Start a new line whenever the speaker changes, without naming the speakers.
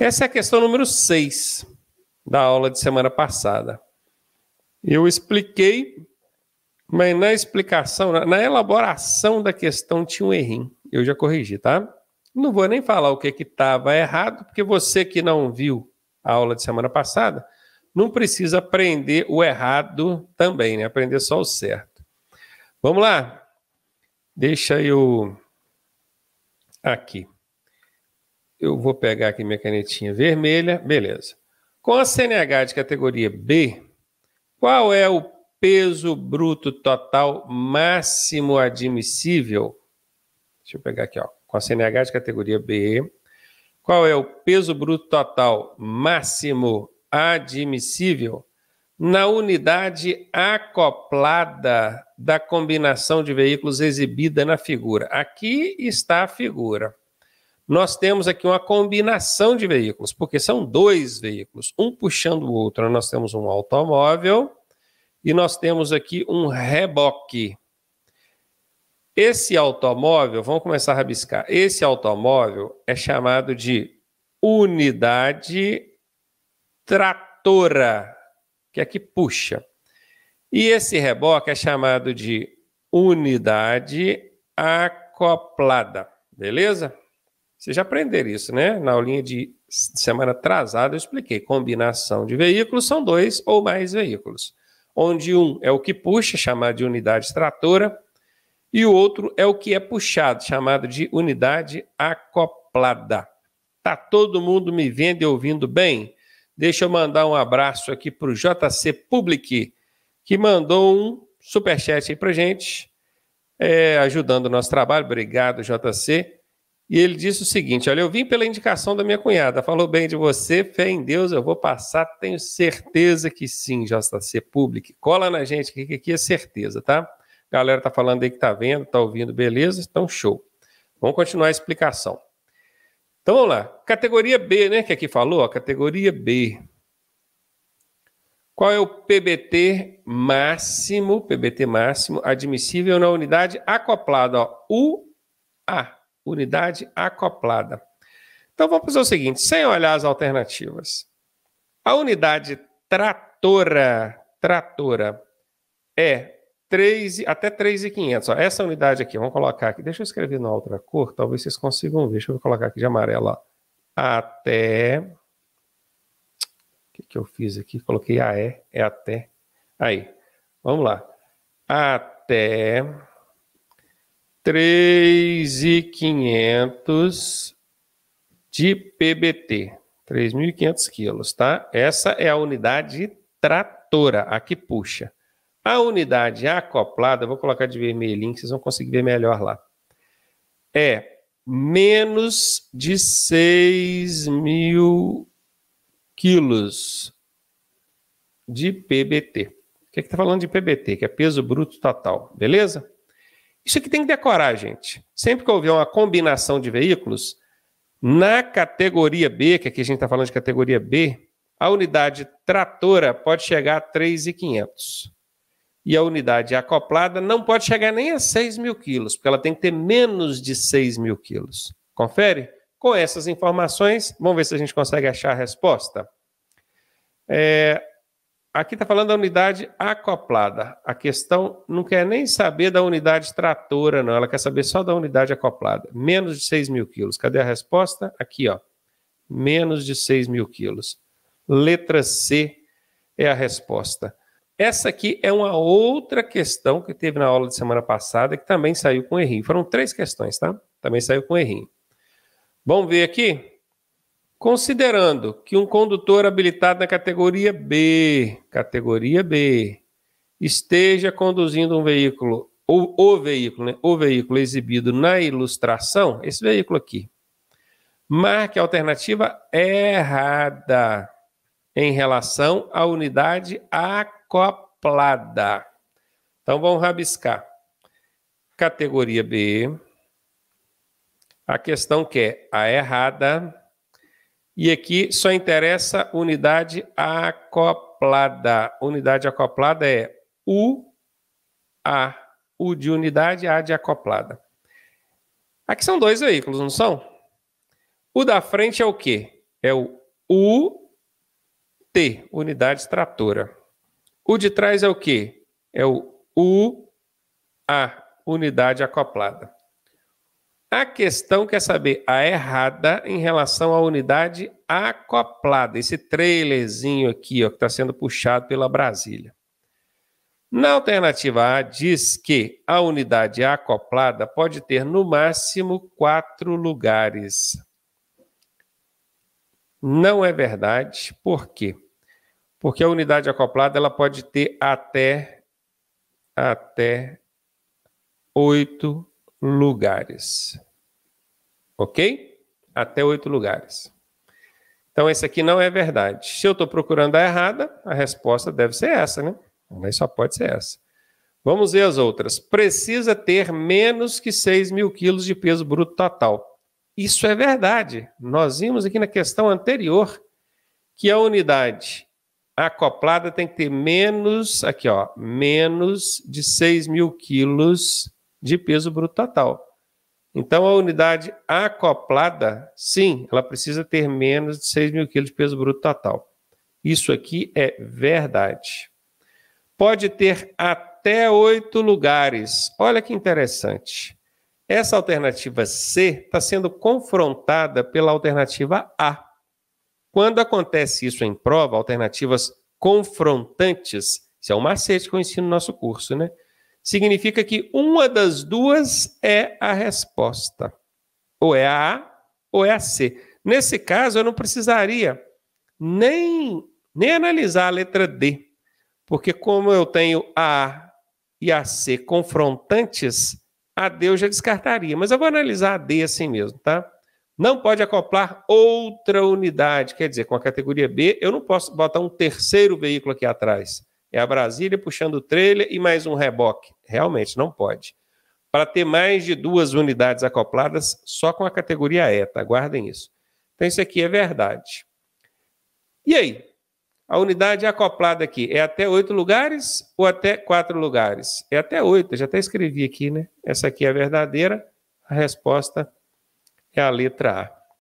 Essa é a questão número 6 da aula de semana passada. Eu expliquei, mas na explicação, na elaboração da questão tinha um errinho. Eu já corrigi, tá? Não vou nem falar o que estava errado, porque você que não viu a aula de semana passada, não precisa aprender o errado também, né? Aprender só o certo. Vamos lá? Deixa eu aqui. Eu vou pegar aqui minha canetinha vermelha. Beleza. Com a CNH de categoria B, qual é o peso bruto total máximo admissível? Deixa eu pegar aqui, ó. Com a CNH de categoria B, qual é o peso bruto total máximo admissível na unidade acoplada da combinação de veículos exibida na figura? Aqui está a figura nós temos aqui uma combinação de veículos, porque são dois veículos, um puxando o outro. Nós temos um automóvel e nós temos aqui um reboque. Esse automóvel, vamos começar a rabiscar. Esse automóvel é chamado de unidade tratora, que é que puxa. E esse reboque é chamado de unidade acoplada, beleza? Vocês já aprenderam isso, né? Na aulinha de semana atrasada eu expliquei. Combinação de veículos são dois ou mais veículos, onde um é o que puxa, chamado de unidade tratora, e o outro é o que é puxado, chamado de unidade acoplada. Tá todo mundo me vendo e ouvindo bem? Deixa eu mandar um abraço aqui para o JC Public, que mandou um superchat aí para gente, é, ajudando o nosso trabalho. Obrigado, JC. E ele disse o seguinte: Olha, eu vim pela indicação da minha cunhada, falou bem de você, fé em Deus, eu vou passar, tenho certeza que sim, JC Public. Cola na gente, que aqui é certeza, tá? Galera tá falando aí que tá vendo, tá ouvindo, beleza? Então, show. Vamos continuar a explicação. Então vamos lá. Categoria B, né? Que aqui falou, ó, categoria B. Qual é o PBT máximo, PBT máximo admissível na unidade acoplada, ó, UA unidade acoplada. Então vamos fazer o seguinte, sem olhar as alternativas. A unidade tratora, tratora é 3, até 3,500. Essa unidade aqui, vamos colocar aqui. Deixa eu escrever na outra cor, talvez vocês consigam ver. Deixa eu colocar aqui de amarelo. Ó. Até. O que, que eu fiz aqui? Coloquei AE, é até. Aí, vamos lá. Até 3.500 de PBT. 3.500 quilos, tá? Essa é a unidade tratora, a que puxa. A unidade acoplada, vou colocar de vermelhinho, que vocês vão conseguir ver melhor lá. É menos de 6.000 mil quilos de PBT. O que é está falando de PBT? Que é peso bruto total, beleza? Isso aqui tem que decorar, gente. Sempre que houver uma combinação de veículos, na categoria B, que aqui a gente está falando de categoria B, a unidade tratora pode chegar a 3,500. E a unidade acoplada não pode chegar nem a 6 mil quilos, porque ela tem que ter menos de 6 mil quilos. Confere? Com essas informações, vamos ver se a gente consegue achar a resposta. É, Aqui está falando da unidade acoplada. A questão não quer nem saber da unidade tratora, não. Ela quer saber só da unidade acoplada. Menos de 6 mil quilos. Cadê a resposta? Aqui, ó. Menos de 6 mil quilos. Letra C é a resposta. Essa aqui é uma outra questão que teve na aula de semana passada, que também saiu com errinho. Foram três questões, tá? Também saiu com errinho. Vamos ver aqui? Considerando que um condutor habilitado na categoria B, categoria B, esteja conduzindo um veículo, ou o veículo, né, o veículo exibido na ilustração, esse veículo aqui, marque a alternativa errada em relação à unidade acoplada. Então vamos rabiscar. Categoria B. A questão quer é a errada e aqui só interessa unidade acoplada. Unidade acoplada é U, A. U de unidade, A de acoplada. Aqui são dois veículos, não são? O da frente é o quê? É o UT, unidade tratora. O de trás é o quê? É o UA, unidade acoplada. A questão quer saber a errada em relação à unidade acoplada. Esse trailerzinho aqui, ó, que está sendo puxado pela Brasília. Na alternativa A, diz que a unidade acoplada pode ter no máximo quatro lugares. Não é verdade. Por quê? Porque a unidade acoplada ela pode ter até, até oito lugares. Ok? Até oito lugares. Então, esse aqui não é verdade. Se eu estou procurando a errada, a resposta deve ser essa, né? Mas só pode ser essa. Vamos ver as outras. Precisa ter menos que 6 mil quilos de peso bruto total. Isso é verdade. Nós vimos aqui na questão anterior que a unidade acoplada tem que ter menos, aqui ó, menos de 6 mil quilos de peso bruto total. Então, a unidade acoplada, sim, ela precisa ter menos de 6 mil quilos de peso bruto total. Isso aqui é verdade. Pode ter até oito lugares. Olha que interessante. Essa alternativa C está sendo confrontada pela alternativa A. Quando acontece isso em prova, alternativas confrontantes, isso é um macete que eu ensino no nosso curso, né? significa que uma das duas é a resposta. Ou é a A ou é a C. Nesse caso, eu não precisaria nem, nem analisar a letra D, porque como eu tenho a A e a C confrontantes, a D eu já descartaria. Mas eu vou analisar a D assim mesmo, tá? Não pode acoplar outra unidade, quer dizer, com a categoria B, eu não posso botar um terceiro veículo aqui atrás. É a Brasília puxando trailer e mais um reboque. Realmente não pode. Para ter mais de duas unidades acopladas só com a categoria ETA, Guardem isso. Então isso aqui é verdade. E aí? A unidade acoplada aqui é até oito lugares ou até quatro lugares? É até oito, já até escrevi aqui, né? Essa aqui é a verdadeira. A resposta é a letra A.